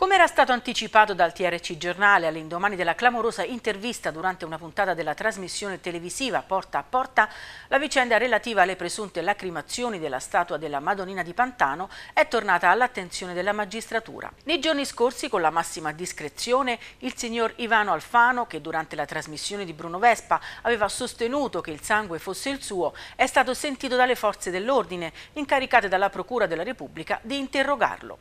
Come era stato anticipato dal TRC Giornale all'indomani della clamorosa intervista durante una puntata della trasmissione televisiva Porta a Porta, la vicenda relativa alle presunte lacrimazioni della statua della Madonnina di Pantano è tornata all'attenzione della magistratura. Nei giorni scorsi, con la massima discrezione, il signor Ivano Alfano, che durante la trasmissione di Bruno Vespa aveva sostenuto che il sangue fosse il suo, è stato sentito dalle forze dell'ordine, incaricate dalla Procura della Repubblica di interrogarlo.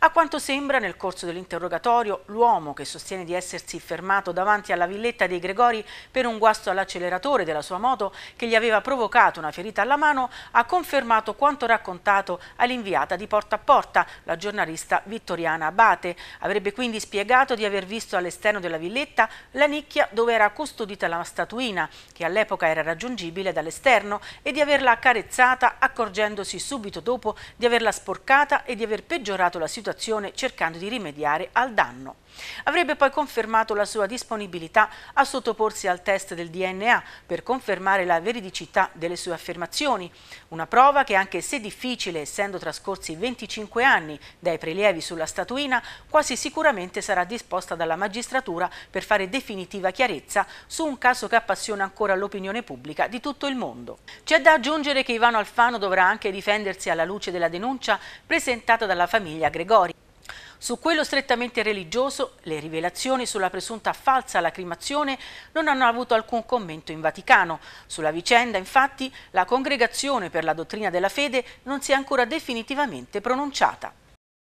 A quanto sembra, nel corso dell'interrogatorio, l'uomo che sostiene di essersi fermato davanti alla villetta dei Gregori per un guasto all'acceleratore della sua moto che gli aveva provocato una ferita alla mano, ha confermato quanto raccontato all'inviata di Porta a Porta, la giornalista Vittoriana Abate. Avrebbe quindi spiegato di aver visto all'esterno della villetta la nicchia dove era custodita la statuina, che all'epoca era raggiungibile dall'esterno, e di averla accarezzata accorgendosi subito dopo di averla sporcata e di aver peggiorato la situazione cercando di rimediare al danno. Avrebbe poi confermato la sua disponibilità a sottoporsi al test del DNA per confermare la veridicità delle sue affermazioni, una prova che anche se difficile, essendo trascorsi 25 anni dai prelievi sulla statuina, quasi sicuramente sarà disposta dalla magistratura per fare definitiva chiarezza su un caso che appassiona ancora l'opinione pubblica di tutto il mondo. C'è da aggiungere che Ivano Alfano dovrà anche difendersi alla luce della denuncia presentata dalla famiglia Gabriela Gregori. Su quello strettamente religioso, le rivelazioni sulla presunta falsa lacrimazione non hanno avuto alcun commento in Vaticano. Sulla vicenda, infatti, la Congregazione per la dottrina della fede non si è ancora definitivamente pronunciata.